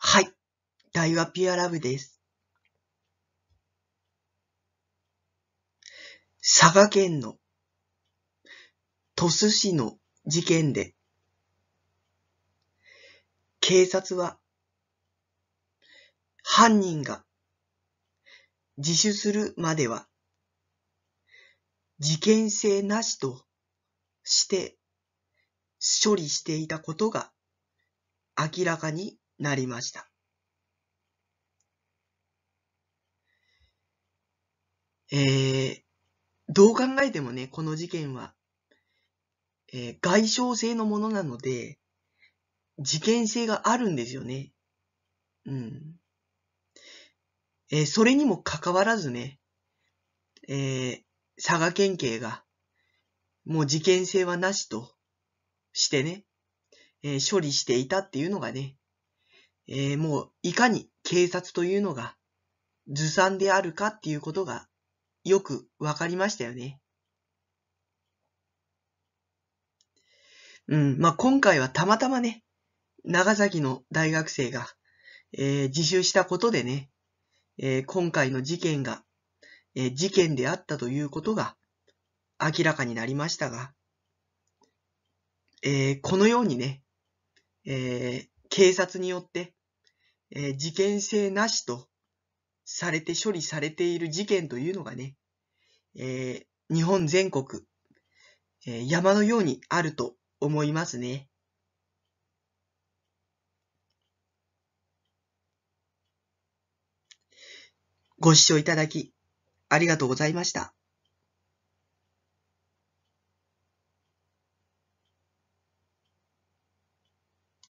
はい。大和ピュアラブです。佐賀県の鳥栖市の事件で、警察は犯人が自首するまでは事件性なしとして処理していたことが明らかになりました。えー、どう考えてもね、この事件は、えー、外傷性のものなので、事件性があるんですよね。うん。えー、それにもかかわらずね、えー、佐賀県警が、もう事件性はなしとしてね、えー、処理していたっていうのがね、えー、もういかに警察というのがずさんであるかっていうことがよくわかりましたよね。うん、まあ、今回はたまたまね、長崎の大学生が、えー、自習したことでね、えー、今回の事件が、えー、事件であったということが明らかになりましたが、えー、このようにね、えー、警察によってえー、事件性なしとされて処理されている事件というのがね、えー、日本全国、えー、山のようにあると思いますね。ご視聴いただき、ありがとうございました。